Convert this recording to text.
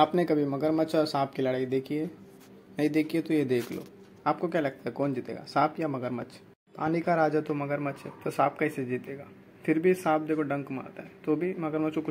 आपने कभी मगरमच्छ और सांप की लड़ाई देखी है नहीं देखी है तो ये देख लो आपको क्या लगता है कौन जीतेगा सांप या मगरमच्छ पानी का राजा तो मगरमच्छ है तो सांप कैसे जीतेगा फिर भी सांप देखो डंक मारता है तो भी मगरमच्छ को कुछ